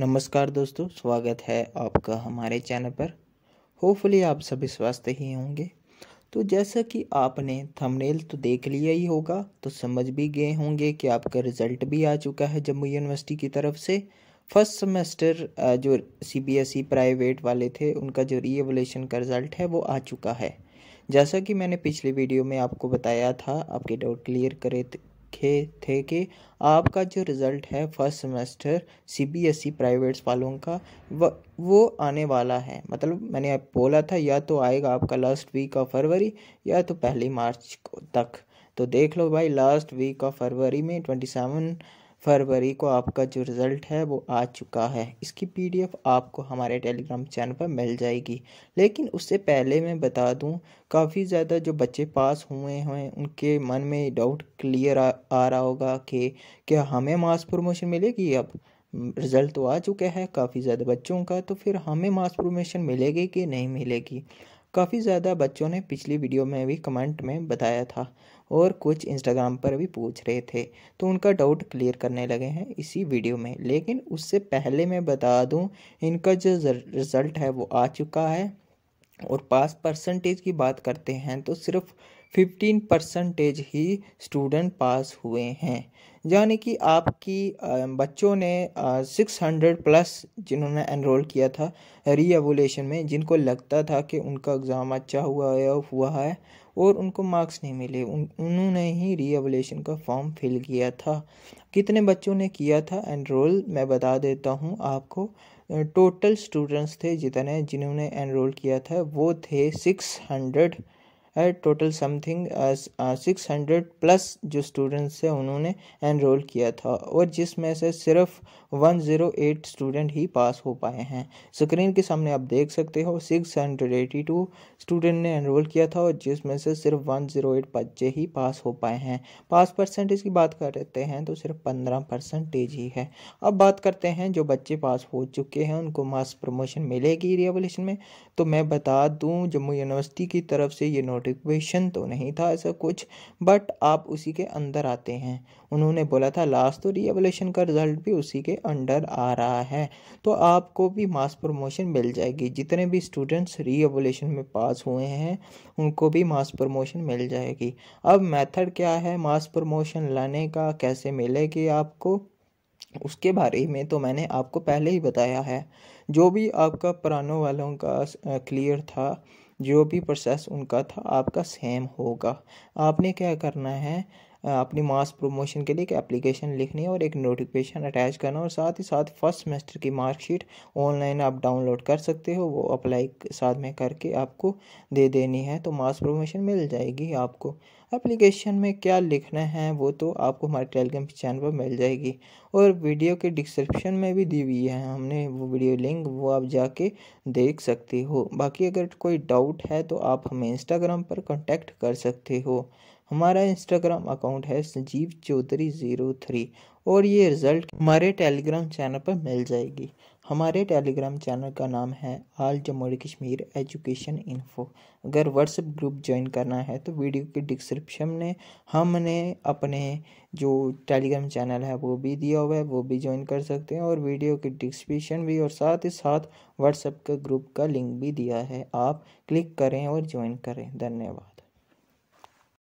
नमस्कार दोस्तों स्वागत है आपका हमारे चैनल पर होपफुली आप सभी स्वस्थ ही होंगे तो जैसा कि आपने थंबनेल तो देख लिया ही होगा तो समझ भी गए होंगे कि आपका रिज़ल्ट भी आ चुका है जम्मू यूनिवर्सिटी की तरफ से फर्स्ट सेमेस्टर जो सीबीएसई प्राइवेट e वाले थे उनका जो रीएवलेशन का रिज़ल्ट है वो आ चुका है जैसा कि मैंने पिछले वीडियो में आपको बताया था आपके डाउट क्लियर करे खे थे कि आपका जो रिज़ल्ट है फर्स्ट सेमेस्टर सीबीएसई प्राइवेट्स वालों का व वो आने वाला है मतलब मैंने बोला था या तो आएगा आपका लास्ट वीक ऑफ फरवरी या तो पहली मार्च को तक तो देख लो भाई लास्ट वीक ऑफ फरवरी में ट्वेंटी सेवन फरवरी को आपका जो रिज़ल्ट है वो आ चुका है इसकी पीडीएफ आपको हमारे टेलीग्राम चैनल पर मिल जाएगी लेकिन उससे पहले मैं बता दूं काफ़ी ज़्यादा जो बच्चे पास हुए हैं उनके मन में डाउट क्लियर आ, आ रहा होगा कि क्या हमें मास प्रमोशन मिलेगी अब रिज़ल्ट तो आ चुका है काफ़ी ज़्यादा बच्चों का तो फिर हमें मास प्रमोशन मिलेगी कि नहीं मिलेगी काफ़ी ज़्यादा बच्चों ने पिछली वीडियो में भी कमेंट में बताया था और कुछ इंस्टाग्राम पर भी पूछ रहे थे तो उनका डाउट क्लियर करने लगे हैं इसी वीडियो में लेकिन उससे पहले मैं बता दूं इनका जो रिज़ल्ट है वो आ चुका है और पास परसेंटेज की बात करते हैं तो सिर्फ फिफ्टीन परसेंटेज ही स्टूडेंट पास हुए हैं यानी कि आपकी बच्चों ने सिक्स हंड्रेड प्लस जिन्होंने एनरोल किया था रीएवोलेशन में जिनको लगता था कि उनका एग्ज़ाम अच्छा हुआ है हुआ है और उनको मार्क्स नहीं मिले उन उन्होंने ही रीएवोलेशन का फॉर्म फिल किया था कितने बच्चों ने किया था एनरोल मैं बता देता हूँ आपको टोटल स्टूडेंट्स थे जितने जिन्होंने एनरोल किया था वो थे सिक्स हंड्रेड है total something six hundred plus जो स्टूडेंट्स हैं उन्होंने एनरोल किया था और जिसमें से सिर्फ वन ज़ीरो एट स्टूडेंट ही पास हो पाए हैं स्क्रीन के सामने आप देख सकते हो six hundred eighty two student ने एनरोल किया था और जिसमें से सिर्फ वन ज़ीरो एट बच्चे ही पास हो पाए हैं पास परसेंटेज की बात करते हैं तो सिर्फ पंद्रह परसेंटेज ही है अब बात करते हैं जो बच्चे पास हो चुके हैं उनको मास प्रमोशन मिलेगी रिवोल्यूशन में तो मैं बता दूँ जम्मू यूनिवर्सिटी की तरफ से ये नोट मोटिवेशन तो नहीं था ऐसा कुछ बट आप उसी के अंदर आते हैं उन्होंने बोला था लास्ट तो रीएवलेशन का रिजल्ट भी उसी के अंडर आ रहा है तो आपको भी मास प्रमोशन मिल जाएगी जितने भी स्टूडेंट्स रीएवलेशन में पास हुए हैं उनको भी मास प्रमोशन मिल जाएगी अब मेथड क्या है मास प्रमोशन लाने का कैसे मिलेगी आपको उसके बारे में तो मैंने आपको पहले ही बताया है जो भी आपका पुरानों वालों का क्लियर था जो भी प्रोसेस उनका था आपका सेम होगा आपने क्या करना है अपनी मास प्रमोशन के लिए एक एप्लीकेशन लिखनी है और एक नोटिफिकेशन अटैच करना और साथ ही साथ फर्स्ट सेमेस्टर की मार्कशीट ऑनलाइन आप डाउनलोड कर सकते हो वो अप्लाई साथ में करके आपको दे देनी है तो मास प्रमोशन मिल जाएगी आपको एप्लीकेशन में क्या लिखना है वो तो आपको हमारे टेलीग्राम चैनल पर मिल जाएगी और वीडियो के डिस्क्रिप्शन में भी दी हुई है हमने वो वीडियो लिंक वो आप जाके देख सकते हो बाकी अगर कोई डाउट है तो आप हमें इंस्टाग्राम पर कॉन्टैक्ट कर सकते हो हमारा इंस्टाग्राम अकाउंट है संजीव चौधरी ज़ीरो थ्री और ये रिज़ल्ट हमारे टेलीग्राम चैनल पर मिल जाएगी हमारे टेलीग्राम चैनल का नाम है all Jammu Kashmir education info अगर व्हाट्सएप ग्रुप ज्वाइन करना है तो वीडियो के डिस्क्रिप्शन में हमने अपने जो टेलीग्राम चैनल है वो भी दिया हुआ है वो भी ज्वाइन कर सकते हैं और वीडियो के डिस्क्रिप्शन भी और साथ ही साथ व्हाट्सएप के ग्रुप का लिंक भी दिया है आप क्लिक करें और ज्वाइन करें धन्यवाद